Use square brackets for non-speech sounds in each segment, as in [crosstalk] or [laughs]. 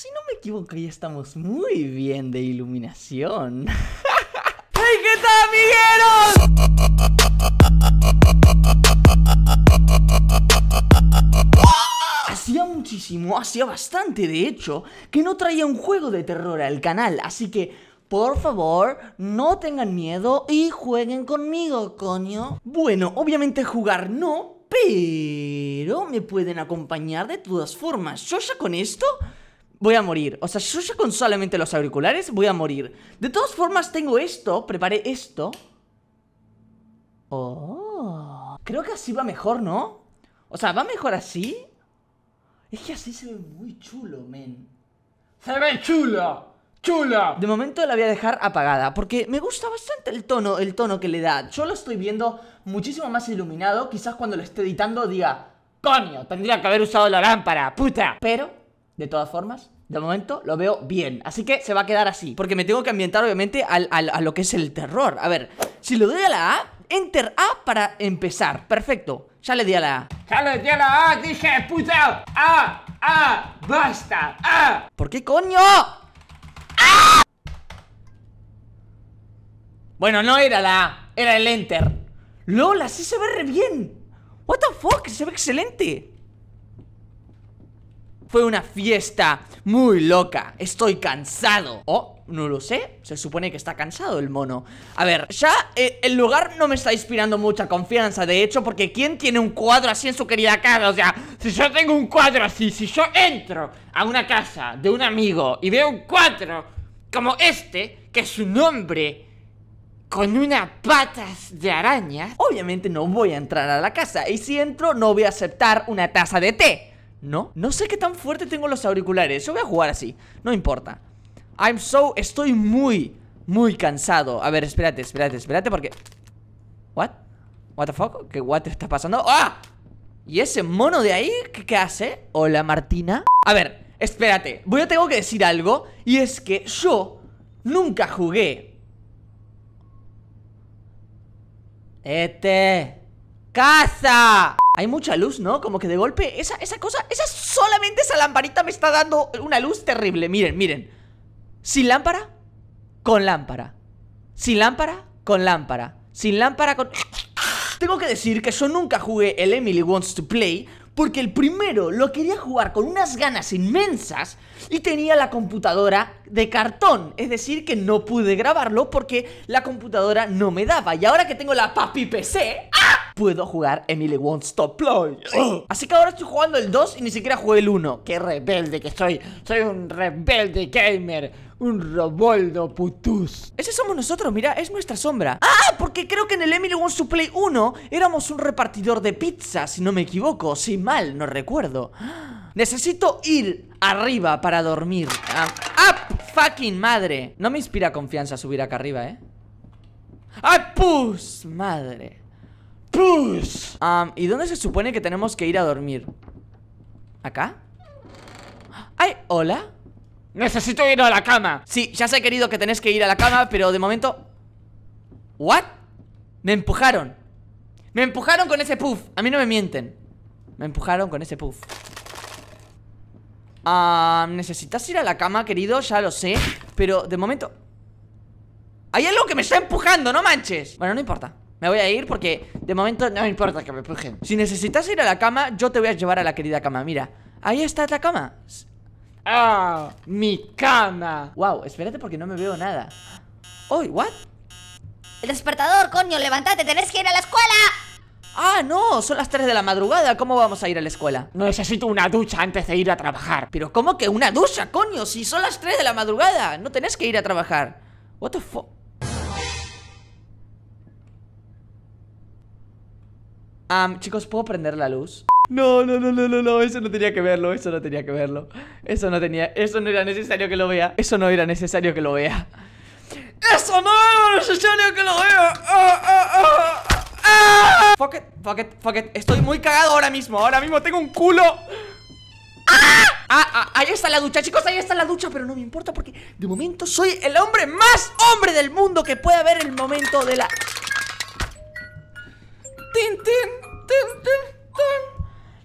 Si no me equivoco, ya estamos muy bien de iluminación. ¡Ay, [laughs] qué tal, amigueros! Hacía muchísimo, hacía bastante de hecho, que no traía un juego de terror al canal, así que por favor, no tengan miedo y jueguen conmigo, coño. Bueno, obviamente jugar no, pero me pueden acompañar de todas formas. Yo ya con esto voy a morir. O sea, yo con solamente los auriculares voy a morir. De todas formas, tengo esto. Preparé esto. Oh. Creo que así va mejor, ¿no? O sea, ¿va mejor así? Es que así se ve muy chulo, men. ¡Se ve chulo! ¡Chula! De momento la voy a dejar apagada porque me gusta bastante el tono, el tono que le da. Yo lo estoy viendo muchísimo más iluminado. Quizás cuando lo esté editando diga, coño, tendría que haber usado la lámpara, puta. Pero de todas formas. De momento lo veo bien, así que se va a quedar así Porque me tengo que ambientar obviamente al, al, a lo que es el terror A ver, si le doy a la A, Enter A para empezar Perfecto, ya le di a la A Ya le di a la A, dije puta A, A, basta, A ¿Por qué coño? ¡Ah! Bueno, no era la A, era el Enter ¡Lola, así se ve re bien What the fuck, se ve excelente fue una fiesta muy loca. Estoy cansado. Oh, no lo sé. Se supone que está cansado el mono. A ver, ya eh, el lugar no me está inspirando mucha confianza, de hecho, porque ¿quién tiene un cuadro así en su querida casa? O sea, si yo tengo un cuadro así, si yo entro a una casa de un amigo y veo un cuadro como este, que es un hombre con unas patas de araña, obviamente no voy a entrar a la casa y si entro no voy a aceptar una taza de té. ¿No? No sé qué tan fuerte tengo los auriculares. Yo voy a jugar así. No importa. I'm so... Estoy muy, muy cansado. A ver, espérate, espérate, espérate porque... What? What the fuck? ¿Qué what está pasando? ¡Ah! ¿Y ese mono de ahí? ¿Qué, hace? Hola, Martina. A ver, espérate. Voy a tengo que decir algo. Y es que yo nunca jugué. Este... ¡Casa! Hay mucha luz, ¿no? Como que de golpe esa, esa cosa, esa solamente esa lamparita me está dando una luz terrible Miren, miren Sin lámpara, con lámpara Sin lámpara, con lámpara Sin lámpara, con... [sniffs] Tengo que decir que yo nunca jugué el Emily Wants to Play porque el primero lo quería jugar con unas ganas inmensas y tenía la computadora de cartón. Es decir, que no pude grabarlo porque la computadora no me daba. Y ahora que tengo la papi PC... ¡ah! puedo jugar Emily Won't Stop Play. [gasps] Así que ahora estoy jugando el 2 y ni siquiera jugué el 1. ¡Qué rebelde que soy! ¡Soy un rebelde gamer! Un Roboldo putus. Ese somos nosotros, mira, es nuestra sombra. ¡Ah! Porque creo que en el Emily Wants to Play 1 éramos un repartidor de pizza, si no me equivoco. Si mal, no recuerdo. [gasps] Necesito ir arriba para dormir. ¡Ah! ¡Ah! ¡Fucking madre! No me inspira confianza subir acá arriba, ¿eh? ¡Ah, pus! Madre. Push. ¿Y dónde se supone que tenemos que ir a dormir? ¿Acá? ¡Ay! ¿Hola? ¡Necesito ir a la cama! Sí, ya sé, querido, que tenés que ir a la cama Pero de momento... ¿What? Me empujaron Me empujaron con ese puff A mí no me mienten Me empujaron con ese puff Ah, Necesitas ir a la cama, querido, ya lo sé Pero de momento... Hay algo que me está empujando, no manches Bueno, no importa me voy a ir porque de momento no importa que me pujen Si necesitas ir a la cama, yo te voy a llevar a la querida cama Mira, ahí está la cama ¡Ah! ¡Mi cama! Wow, espérate porque no me veo nada ¡Oh, what! ¡El despertador, coño! ¡Levántate! ¡Tenés que ir a la escuela! Ah, no, son las 3 de la madrugada, ¿cómo vamos a ir a la escuela? No Necesito una ducha antes de ir a trabajar Pero ¿cómo que una ducha, coño? Si son las 3 de la madrugada, no tenés que ir a trabajar What the fuck chicos, ¿puedo prender la luz? No, no, no, no, no, no, eso no tenía que verlo, eso no tenía que verlo. Eso no tenía, eso no era necesario que lo vea. Eso no era necesario que lo vea. ¡Eso no era necesario que lo vea! ¡Ah, ah, ah, ah. Fuck it, fuck it, fuck it. Estoy muy cagado ahora mismo, ahora mismo tengo un culo. ¡Ah! Ah, ah, ahí está la ducha, chicos, ahí está la ducha Pero no me importa porque de momento soy el hombre más hombre del mundo Que puede ver el momento de la...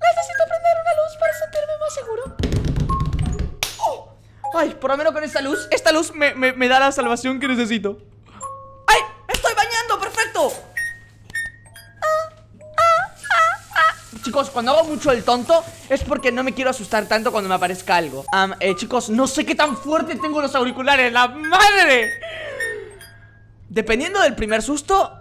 Necesito prender una luz para sentirme más seguro. Oh. Ay, por lo menos con esta luz, esta luz me, da la salvación que necesito. ¡Ay! estoy bañando! ¡Perfecto! Chicos, cuando hago mucho el tonto es porque no me quiero asustar tanto cuando me aparezca algo eh, Chicos, no sé qué tan fuerte tengo los auriculares, ¡la madre! Dependiendo del primer susto,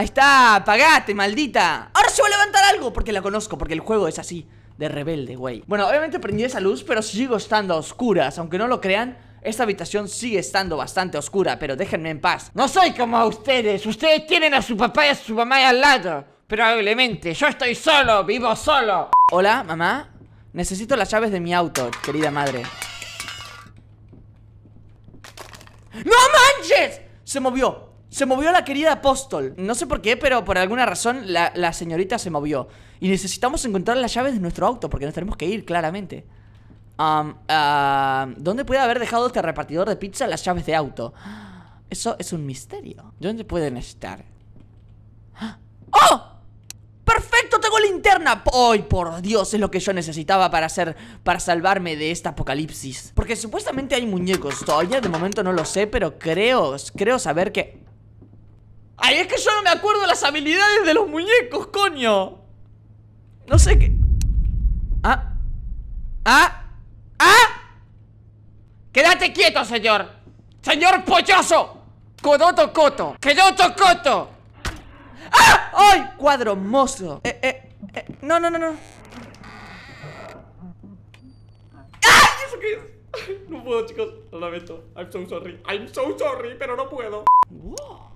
Ahí está, apagate, maldita. Ahora se voy a levantar algo, porque la conozco, porque el juego es así, de rebelde, güey. Bueno, obviamente prendí esa luz, pero sigo estando a oscuras, aunque no lo crean. Esta habitación sigue estando bastante oscura, pero déjenme en paz. No soy como ustedes, ustedes tienen a su papá y a su mamá al lado. Probablemente, yo estoy solo, vivo solo. Hola, mamá. Necesito las llaves de mi auto, querida madre. ¡No manches! Se movió. Se movió la querida apóstol. No sé por qué, pero por alguna razón la, señorita se movió. Y necesitamos encontrar las llaves de nuestro auto porque nos tenemos que ir, claramente. Ah, ¿Dónde puede haber dejado este repartidor de pizza las llaves de auto? Eso es un misterio. ¿Dónde pueden estar? ¡Oh! ¡Perfecto! ¡Tengo linterna! ¡Ay, por Dios! Es lo que yo necesitaba para hacer... Para salvarme de esta apocalipsis Porque supuestamente hay muñecos Todavía de momento no lo sé Pero creo... Creo saber que... Ay, es que yo no me acuerdo las habilidades de los muñecos, coño. No sé qué. Ah. Ah. Ah. Quédate quieto, señor. Señor polloso. Codoto coto. Quedoto coto. ¡Ah! ¡Ay! Cuadro mozo. Eh, eh, eh. No, no, no, no. ¡Ah! ¿Eso qué es? No puedo, chicos. Lo lamento. I'm so sorry. I'm so sorry, pero no puedo. Wow.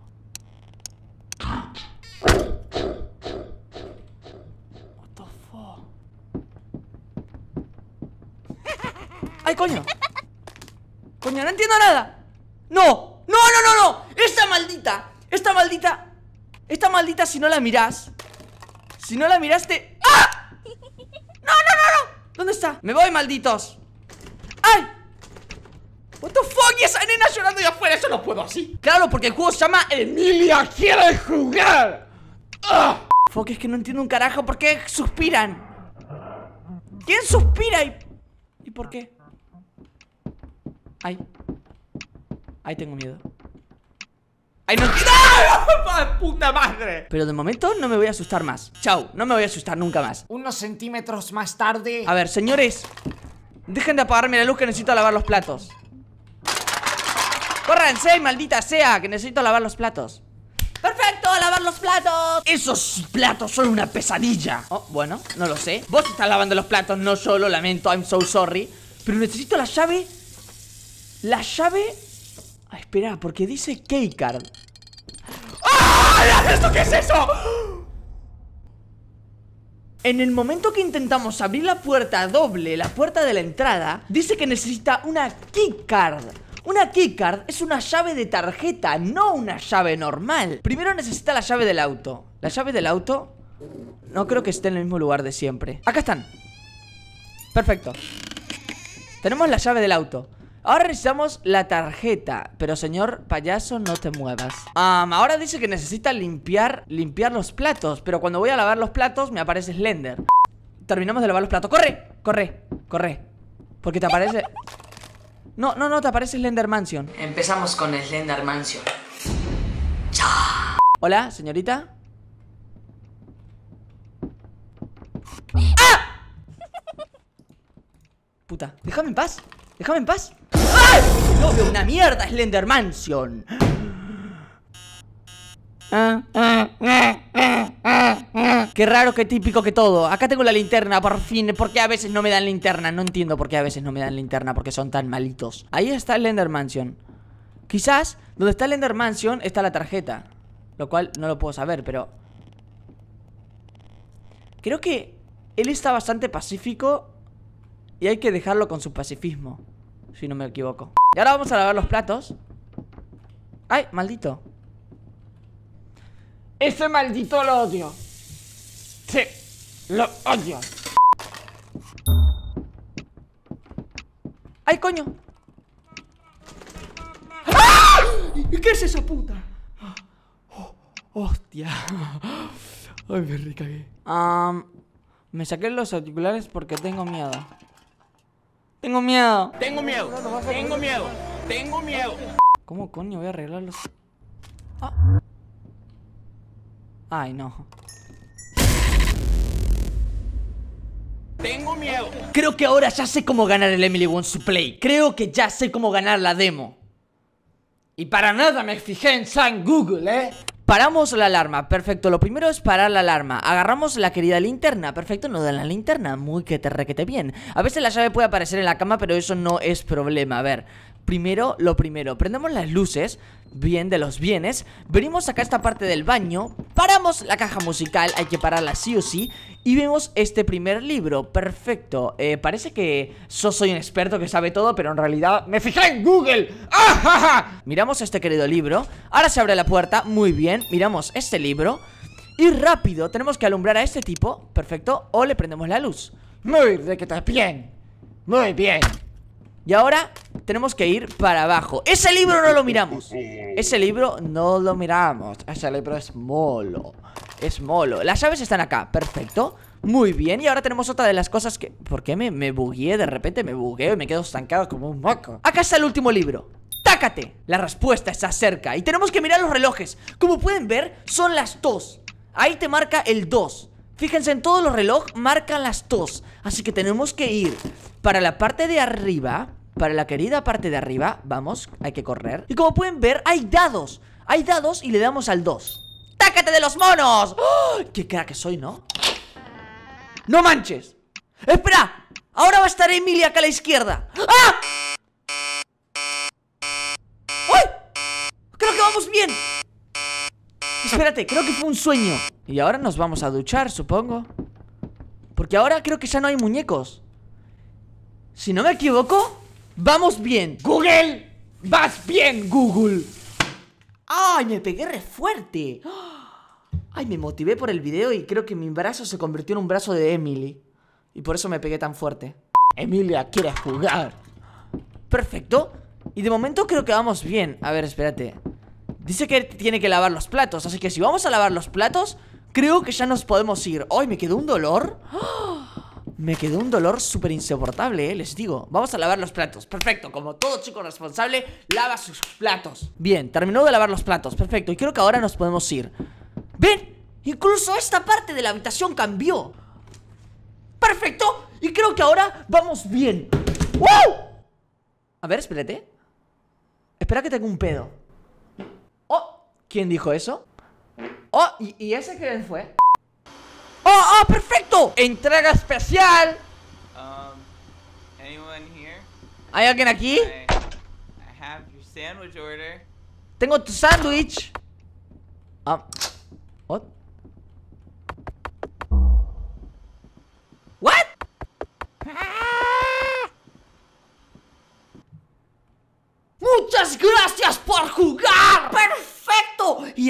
¡Ay, coño! Coño, no entiendo nada ¡No! ¡No, no, no, no! ¡Esta maldita! ¡Esta maldita! Esta maldita, si no la miras, Si no la miraste ¡Ah! ¡No, no, no, no! ¿Dónde está? ¡Me voy, malditos! ¡Ay! What the fuck, y esa nena llorando allá afuera Eso no puedo así Claro, porque el juego se llama Emilia quiere jugar ¡Ah! Fuck, es que no entiendo un carajo ¿Por qué suspiran? ¿Quién suspira y, y por qué? Ay. Ay, tengo miedo. ¡Ay, no! ¡No! [laughs] ¡Puta madre! Pero de momento no me voy a asustar más. Chao, no me voy a asustar nunca más. Unos centímetros más tarde. A ver, señores. Dejen de apagarme la luz que necesito lavar los platos. ¡Córranse, maldita sea! Que necesito lavar los platos. ¡Perfecto! lavar los platos! Esos platos son una pesadilla. Oh, bueno, no lo sé. Vos estás lavando los platos, no yo, lo lamento, I'm so sorry. Pero necesito la llave la llave... Ah, espera, porque dice keycard. ¡Ah! ¿Esto qué es eso? En el momento que intentamos abrir la puerta doble, la puerta de la entrada, dice que necesita una keycard. Una keycard es una llave de tarjeta, no una llave normal. Primero necesita la llave del auto. La llave del auto no creo que esté en el mismo lugar de siempre. Acá están. Perfecto. Tenemos la llave del auto. Ahora revisamos la tarjeta. Pero señor payaso, no te muevas. ahora dice que necesita limpiar, limpiar los platos. Pero cuando voy a lavar los platos, me aparece Slender. Terminamos de lavar los platos. ¡Corre! ¡Corre! ¡Corre! Porque te aparece... [laughs] No, no, no, te aparece Slender Mansion. Empezamos con Slender Mansion. Hola, señorita. ¡Ah! Puta, déjame en paz. Déjame en paz una mierda, Slender Mansion. Qué raro, qué típico que todo Acá tengo la linterna, por fin Porque a veces no me dan linterna? No entiendo por qué a veces no me dan linterna Porque son tan malitos Ahí está el Ender Mansion Quizás donde está el lender Mansion está la tarjeta Lo cual no lo puedo saber, pero... Creo que él está bastante pacífico Y hay que dejarlo con su pacifismo si no me equivoco. Y ahora vamos a lavar los platos. ¡Ay, maldito! Ese maldito lo odio. Sí, lo odio. ¡Ay, coño! ¿Y ¿Qué es esa puta? ¡Hostia! Ay, me recagué. me saqué los auriculares porque tengo miedo. Tengo miedo. Tengo miedo. Tengo miedo. Tengo miedo. ¿Cómo coño voy a arreglarlos? Ah. Ay, no. Tengo miedo. Creo que ahora ya sé cómo ganar el Emily One su Play. Creo que ya sé cómo ganar la demo. Y para nada me fijé en San Google, ¿eh? Paramos la alarma, perfecto, lo primero es parar la alarma Agarramos la querida linterna, perfecto, No da la linterna, muy que te requete bien A veces la llave puede aparecer en la cama, pero eso no es problema, a ver Primero, lo primero, prendemos las luces Bien, de los bienes Venimos acá a esta parte del baño Paramos la caja musical, hay que pararla sí o sí Y vemos este primer libro Perfecto, eh, parece que Yo soy un experto que sabe todo Pero en realidad me fijé en Google ¡Ah, Miramos este querido libro Ahora se abre la puerta, muy bien Miramos este libro Y rápido, tenemos que alumbrar a este tipo Perfecto, o le prendemos la luz Muy de que estás bien Muy bien y ahora tenemos que ir para abajo Ese libro no lo miramos Ese libro no lo miramos Ese libro es molo Es molo Las aves están acá, perfecto Muy bien, y ahora tenemos otra de las cosas que... ¿Por qué me, me De repente me bugueo y me quedo estancado como un moco Acá está el último libro ¡Tácate! La respuesta está cerca Y tenemos que mirar los relojes Como pueden ver, son las dos Ahí te marca el 2 Fíjense, en todos los reloj marcan las 2. Así que tenemos que ir para la parte de arriba. Para la querida parte de arriba. Vamos, hay que correr. Y como pueden ver, hay dados. Hay dados y le damos al 2. ¡Tácate de los monos! ¡Qué crack que soy, ¿no? ¡No manches! ¡Espera! Ahora va a estar Emilia acá a la izquierda. ¡Ah! ¡Ay! Creo que vamos bien. Espérate, creo que fue un sueño. Y ahora nos vamos a duchar, supongo Porque ahora creo que ya no hay muñecos Si no me equivoco Vamos bien Google Vas bien Google ¡Ay! Me pegué re fuerte [gasps] Ay, me motivé por el video y creo que mi brazo se convirtió en un brazo de Emily Y por eso me pegué tan fuerte Emilia quiere jugar Perfecto Y de momento creo que vamos bien A ver, espérate Dice que tiene que lavar los platos Así que si vamos a lavar los platos Creo que ya nos podemos ir. ¡Ay, me quedó un dolor! Me quedó un dolor súper insoportable, eh, les digo. Vamos a lavar los platos. Perfecto, como todo chico responsable, lava sus platos. Bien, terminó de lavar los platos. Perfecto, y creo que ahora nos podemos ir. ¡Ven! Incluso esta parte de la habitación cambió. ¡Perfecto! Y creo que ahora vamos bien. ¡Wow! A ver, espérate. Espera que tengo un pedo. Oh, ¿quién dijo eso? Oh, ¿y, ese quién fue? ¡Oh, oh, perfecto! Entrega especial. Um, anyone here? ¿Hay alguien aquí? I, have your sandwich order. Tengo tu sándwich. Ah, oh.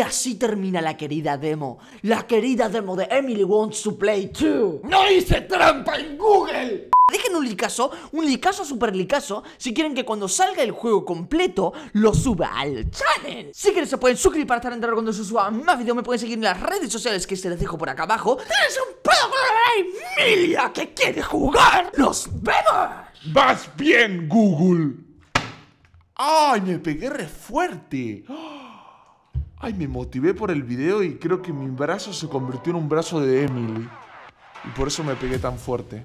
así termina la querida demo, la querida demo de Emily Wants to Play 2. ¡No hice trampa en Google! Dejen un licazo, un licazo super licazo, si quieren que cuando salga el juego completo lo suba al channel. Si quieren se pueden suscribir para estar enterados cuando se suba más videos, me pueden seguir en las redes sociales que se les dejo por acá abajo. ¡Tienes un pedo con la Emilia que quiere jugar! ¡Nos vemos! ¡Vas bien, Google! ¡Ay, me pegué re fuerte! ¡Oh! Ay, me motivé por el video y creo que mi brazo se convirtió en un brazo de Emily. Y por eso me pegué tan fuerte.